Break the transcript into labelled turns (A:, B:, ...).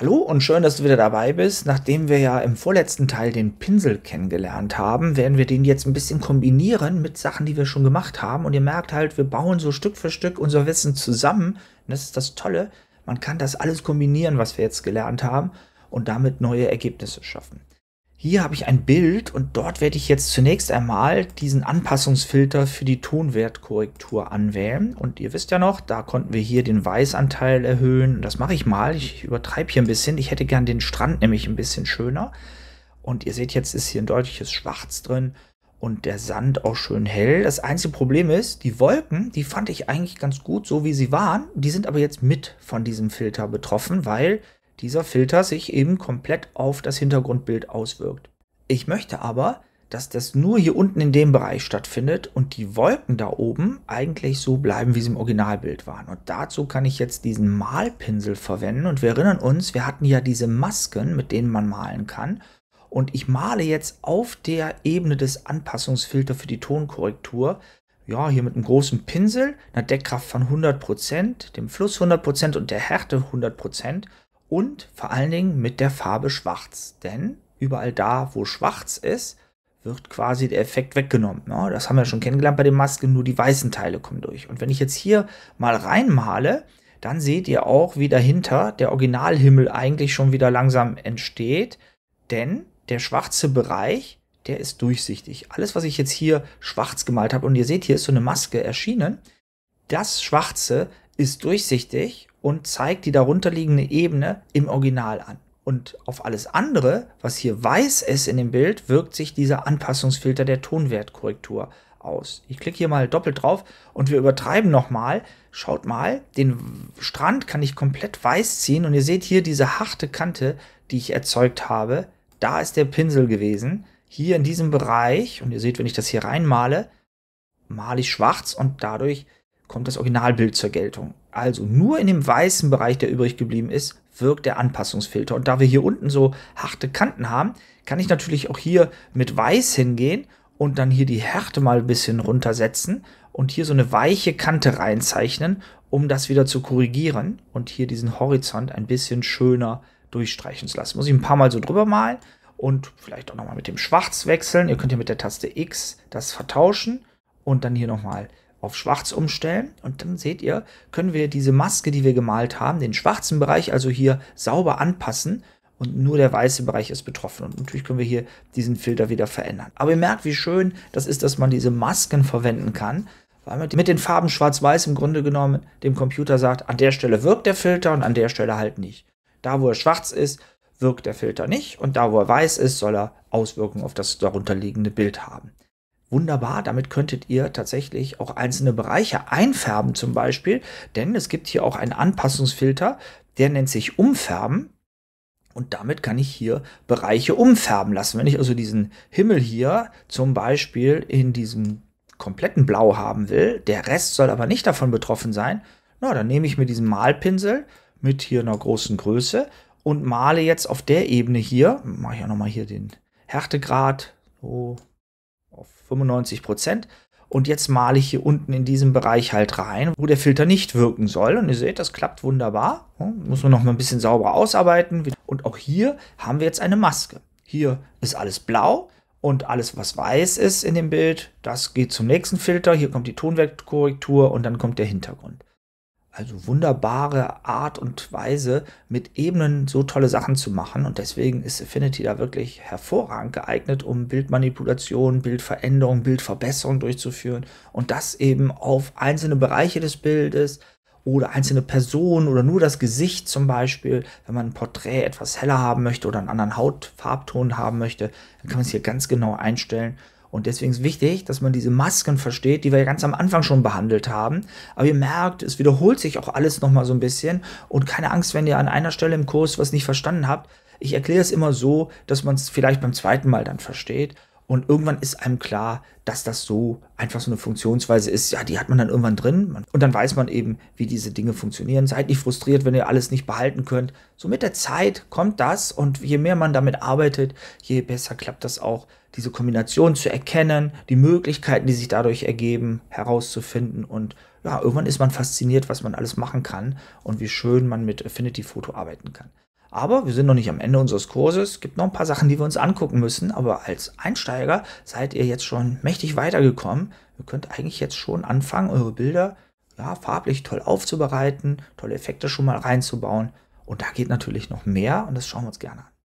A: Hallo und schön, dass du wieder dabei bist. Nachdem wir ja im vorletzten Teil den Pinsel kennengelernt haben, werden wir den jetzt ein bisschen kombinieren mit Sachen, die wir schon gemacht haben. Und ihr merkt halt, wir bauen so Stück für Stück unser Wissen zusammen. Und das ist das Tolle. Man kann das alles kombinieren, was wir jetzt gelernt haben und damit neue Ergebnisse schaffen hier habe ich ein Bild und dort werde ich jetzt zunächst einmal diesen Anpassungsfilter für die Tonwertkorrektur anwählen. Und ihr wisst ja noch, da konnten wir hier den Weißanteil erhöhen. Das mache ich mal. Ich übertreibe hier ein bisschen. Ich hätte gern den Strand nämlich ein bisschen schöner. Und ihr seht, jetzt ist hier ein deutliches Schwarz drin und der Sand auch schön hell. Das einzige Problem ist, die Wolken, die fand ich eigentlich ganz gut, so wie sie waren. Die sind aber jetzt mit von diesem Filter betroffen, weil dieser Filter sich eben komplett auf das Hintergrundbild auswirkt. Ich möchte aber, dass das nur hier unten in dem Bereich stattfindet und die Wolken da oben eigentlich so bleiben, wie sie im Originalbild waren. Und dazu kann ich jetzt diesen Malpinsel verwenden und wir erinnern uns, wir hatten ja diese Masken, mit denen man malen kann. Und ich male jetzt auf der Ebene des Anpassungsfilters für die Tonkorrektur, ja, hier mit einem großen Pinsel, einer Deckkraft von 100%, dem Fluss 100% und der Härte 100% und vor allen Dingen mit der Farbe Schwarz. Denn überall da, wo Schwarz ist, wird quasi der Effekt weggenommen. Ne? Das haben wir schon kennengelernt bei den Masken, nur die weißen Teile kommen durch. Und wenn ich jetzt hier mal reinmale, dann seht ihr auch, wie dahinter der Originalhimmel eigentlich schon wieder langsam entsteht. Denn der schwarze Bereich, der ist durchsichtig. Alles, was ich jetzt hier schwarz gemalt habe, und ihr seht, hier ist so eine Maske erschienen, das Schwarze ist durchsichtig und zeigt die darunterliegende Ebene im Original an. Und auf alles andere, was hier weiß ist in dem Bild, wirkt sich dieser Anpassungsfilter der Tonwertkorrektur aus. Ich klicke hier mal doppelt drauf und wir übertreiben nochmal. Schaut mal, den Strand kann ich komplett weiß ziehen und ihr seht hier diese harte Kante, die ich erzeugt habe. Da ist der Pinsel gewesen. Hier in diesem Bereich, und ihr seht, wenn ich das hier reinmale, male ich schwarz und dadurch kommt das Originalbild zur Geltung. Also nur in dem weißen Bereich, der übrig geblieben ist, wirkt der Anpassungsfilter. Und da wir hier unten so harte Kanten haben, kann ich natürlich auch hier mit weiß hingehen und dann hier die Härte mal ein bisschen runtersetzen und hier so eine weiche Kante reinzeichnen, um das wieder zu korrigieren und hier diesen Horizont ein bisschen schöner durchstreichen zu lassen. Muss ich ein paar Mal so drüber malen und vielleicht auch nochmal mit dem Schwarz wechseln. Ihr könnt hier mit der Taste X das vertauschen und dann hier nochmal auf schwarz umstellen und dann seht ihr, können wir diese Maske, die wir gemalt haben, den schwarzen Bereich also hier sauber anpassen und nur der weiße Bereich ist betroffen. Und natürlich können wir hier diesen Filter wieder verändern. Aber ihr merkt, wie schön das ist, dass man diese Masken verwenden kann, weil man mit den Farben schwarz-weiß im Grunde genommen dem Computer sagt, an der Stelle wirkt der Filter und an der Stelle halt nicht. Da, wo er schwarz ist, wirkt der Filter nicht und da, wo er weiß ist, soll er Auswirkungen auf das darunterliegende Bild haben. Wunderbar, damit könntet ihr tatsächlich auch einzelne Bereiche einfärben zum Beispiel, denn es gibt hier auch einen Anpassungsfilter, der nennt sich Umfärben. Und damit kann ich hier Bereiche umfärben lassen. Wenn ich also diesen Himmel hier zum Beispiel in diesem kompletten Blau haben will, der Rest soll aber nicht davon betroffen sein, na, dann nehme ich mir diesen Malpinsel mit hier einer großen Größe und male jetzt auf der Ebene hier, mache ich auch nochmal hier den Härtegrad, so auf 95 Prozent. Und jetzt male ich hier unten in diesem Bereich halt rein, wo der Filter nicht wirken soll. Und ihr seht, das klappt wunderbar. Muss man noch mal ein bisschen sauber ausarbeiten. Und auch hier haben wir jetzt eine Maske. Hier ist alles blau und alles, was weiß ist in dem Bild, das geht zum nächsten Filter. Hier kommt die Tonwertkorrektur und dann kommt der Hintergrund also wunderbare Art und Weise, mit Ebenen so tolle Sachen zu machen. Und deswegen ist Affinity da wirklich hervorragend geeignet, um Bildmanipulation, Bildveränderung, Bildverbesserung durchzuführen. Und das eben auf einzelne Bereiche des Bildes oder einzelne Personen oder nur das Gesicht zum Beispiel. Wenn man ein Porträt etwas heller haben möchte oder einen anderen Hautfarbton haben möchte, dann kann man es hier ganz genau einstellen. Und deswegen ist wichtig, dass man diese Masken versteht, die wir ganz am Anfang schon behandelt haben. Aber ihr merkt, es wiederholt sich auch alles nochmal so ein bisschen. Und keine Angst, wenn ihr an einer Stelle im Kurs was nicht verstanden habt. Ich erkläre es immer so, dass man es vielleicht beim zweiten Mal dann versteht. Und irgendwann ist einem klar, dass das so einfach so eine Funktionsweise ist. Ja, die hat man dann irgendwann drin. Und dann weiß man eben, wie diese Dinge funktionieren. Seid nicht frustriert, wenn ihr alles nicht behalten könnt. So mit der Zeit kommt das. Und je mehr man damit arbeitet, je besser klappt das auch, diese Kombination zu erkennen, die Möglichkeiten, die sich dadurch ergeben, herauszufinden. Und ja, irgendwann ist man fasziniert, was man alles machen kann und wie schön man mit Affinity Photo arbeiten kann. Aber wir sind noch nicht am Ende unseres Kurses. Es gibt noch ein paar Sachen, die wir uns angucken müssen. Aber als Einsteiger seid ihr jetzt schon mächtig weitergekommen. Ihr könnt eigentlich jetzt schon anfangen, eure Bilder ja, farblich toll aufzubereiten, tolle Effekte schon mal reinzubauen. Und da geht natürlich noch mehr und das schauen wir uns gerne an.